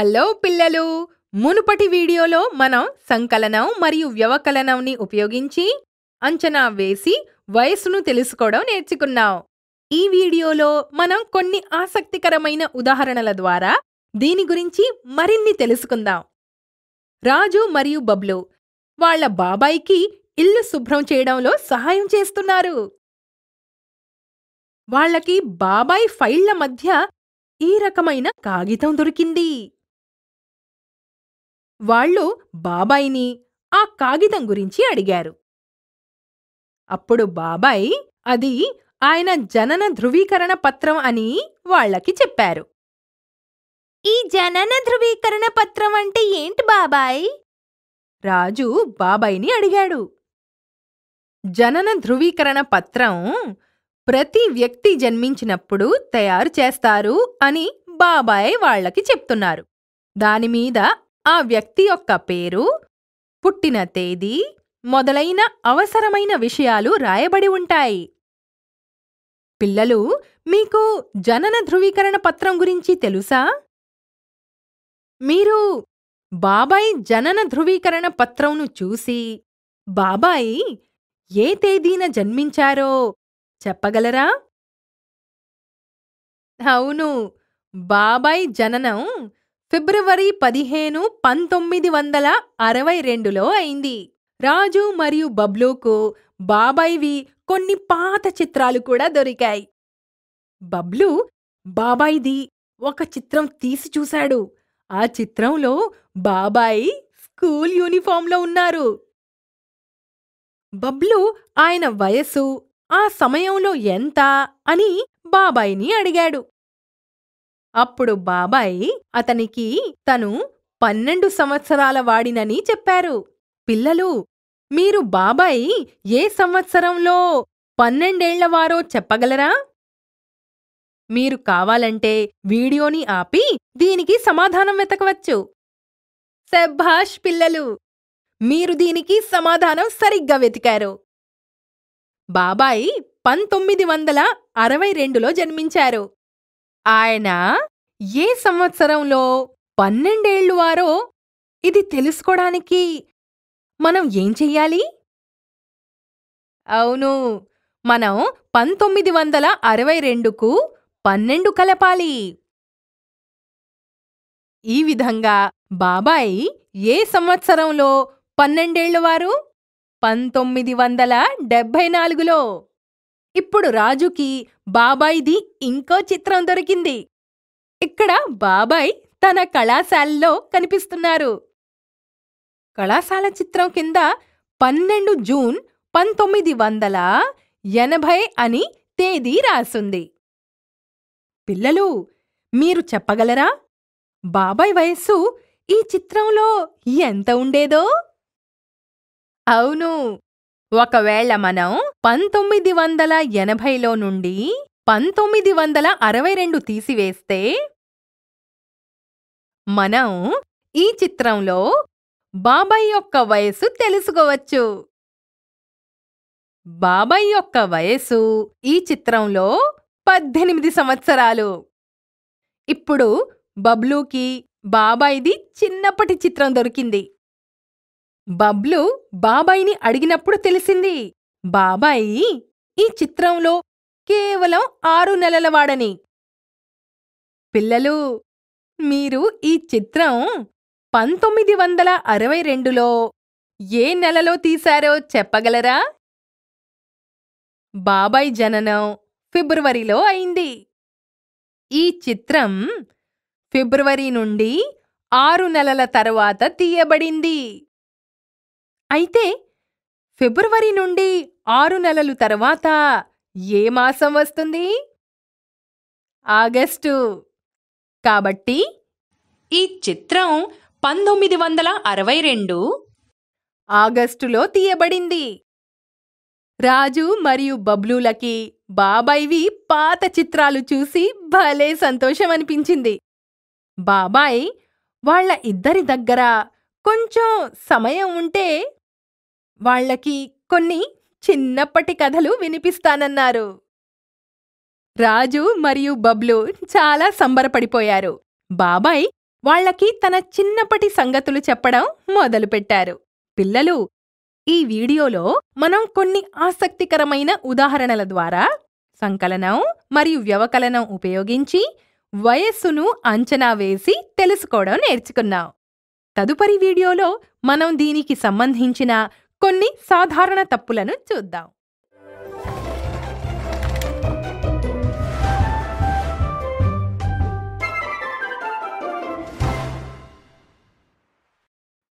hello పిల్లలు మునుపటి వీడియోలో మనం సంకలనం మరియు వ్యవకలనంని ఉపయోగించి అంచనా వేసి వయస్సును తెలుసుకోవడం నేర్చుకున్నాం ఈ వీడియోలో మనం కొన్ని ఆసక్తికరమైన ఉదాహరణల ద్వారా దీని గురించి మరిన్ని తెలుసుకుందాం రాజు మరియు బబ్లు వాళ్ల బాబాయికి ఇల్లు శుభ్రం చేయడంలో సహాయం చేస్తున్నారు వాళ్లకి బాబాయ్ ఫైళ్ల మధ్య ఈ రకమైన కాగితం దొరికింది వాళ్ళు బాబాయిని ఆ కాగితం గురించి అడిగారు అప్పుడు బాబాయి అది ఆయన జనన ధృవీకరణ పత్రం అని వాళ్లకి చెప్పారు ఈ జనన ధృవీకరణ పత్రం అంటే ఏంటి బాబాయ్ రాజు బాబాయిని అడిగాడు జనన ధృవీకరణ పత్రం ప్రతి వ్యక్తి జన్మించినప్పుడు తయారు చేస్తారు అని బాబాయ్ వాళ్లకి చెప్తున్నారు దానిమీద ఆ వ్యక్తి యొక్క పేరు పుట్టిన తేదీ మొదలైన అవసరమైన విషయాలు రాయబడి ఉంటాయి పిల్లలు మీకు జనన ధృవీకరణ పత్రం గురించి తెలుసా మీరు బాబాయి జనన ధృవీకరణ పత్రంను చూసి బాబాయి ఏ తేదీన జన్మించారో చెప్పగలరా అవును బాబాయి జననం ఫిబ్రవరి పదిహేను పంతొమ్మిది వందల అరవై రెండులో అయింది రాజు మరియు బబ్లూకు బాబాయివి కొన్ని పాత చిత్రాలు కూడా దొరికాయి బబ్లూ బాబాయిది ఒక చిత్రం తీసి చూశాడు ఆ చిత్రంలో బాబాయి స్కూల్ యూనిఫామ్లో ఉన్నారు బబ్లూ ఆయన వయసు ఆ సమయంలో ఎంత అని బాబాయిని అడిగాడు అప్పుడు బాబాయ్ అతనికి తను పన్నెండు సంవత్సరాల వాడినని చెప్పారు పిల్లలు మీరు బాబాయ్ ఏ సంవత్సరంలో పన్నెండేళ్లవారో చెప్పగలరా మీరు కావాలంటే వీడియోని ఆపి దీనికి సమాధానం వెతకవచ్చు సెభాష్ పిల్లలు మీరు దీనికి సమాధానం సరిగ్గా వెతికారు బాబాయి పంతొమ్మిది వందల అరవై రెండులో జన్మించారు ఆయన ఏ సంవత్సరంలో పన్నెండేళ్లు వారో ఇది తెలుసుకోవడానికి మనం ఏం చెయ్యాలి అవును మనం పంతొమ్మిది వందల అరవై రెండుకు పన్నెండు కలపాలి ఈ విధంగా బాబాయి ఏ సంవత్సరంలో వారు పంతొమ్మిది వందల డెబ్భై నాలుగులో ఇప్పుడు రాజుకి బాబాయిది ఇంకో చిత్రం దొరికింది ఇక్కడ బాబాయ్ తన కళాశాలలో కనిపిస్తున్నారు కళాశాల చిత్రం కింద పన్నెండు జూన్ పంతొమ్మిది వందల ఎనభై అని తేదీ రాసుంది పిల్లలు మీరు చెప్పగలరా బాబాయ్ వయస్సు ఈ చిత్రంలో ఎంత ఉండేదో అవును ఒకవేళ మనం పంతొమ్మిది వందల ఎనభైలో నుండి పంతొమ్మిది వందల అరవై రెండు తీసివేస్తే మనం ఈ చిత్రంలో బాబాయ్ యొక్క వయసు తెలుసుకోవచ్చు బాబాయ్ యొక్క వయసు ఈ చిత్రంలో పద్దెనిమిది సంవత్సరాలు ఇప్పుడు బబ్లూకి బాబాయ్ది చిన్నప్పటి చిత్రం దొరికింది బబ్లు బాబాయిని అడిగినప్పుడు తెలిసింది బాబాయి ఈ చిత్రంలో కేవలం ఆరు నెలలవాడని పిల్లలు మీరు ఈ చిత్రం పంతొమ్మిది వందల అరవై రెండులో ఏ నెలలో తీశారో చెప్పగలరా బాబాయ్ జననం ఫిబ్రవరిలో అయింది ఈ చిత్రం ఫిబ్రవరి నుండి ఆరు నెలల తరువాత తీయబడింది అయితే ఫిబ్రవరి నుండి ఆరు నెలలు తర్వాత ఏ మాసం వస్తుంది ఆగస్టు కాబట్టి ఈ చిత్రం పంతొమ్మిది వందల అరవై రెండు ఆగస్టులో తీయబడింది రాజు మరియు బబ్లూలకి బాబాయ్వి పాత చిత్రాలు చూసి భలే సంతోషమనిపించింది బాబాయ్ వాళ్ళ ఇద్దరి దగ్గర కొంచెం సమయం ఉంటే వాళ్లకి కొన్ని చిన్నప్పటి కథలు వినిపిస్తానన్నారు రాజు మరియు బబ్లు చాలా సంబరపడిపోయారు బాబాయ్ వాళ్లకి తన చిన్నప్పటి సంగతులు చెప్పడం మొదలుపెట్టారు పిల్లలు ఈ వీడియోలో మనం కొన్ని ఆసక్తికరమైన ఉదాహరణల ద్వారా సంకలనం మరియు వ్యవకలనం ఉపయోగించి వయస్సును అంచనా వేసి తెలుసుకోవడం నేర్చుకున్నాం తదుపరి వీడియోలో మనం దీనికి సంబంధించిన కొన్ని సాధారణ తప్పులను చూద్దాం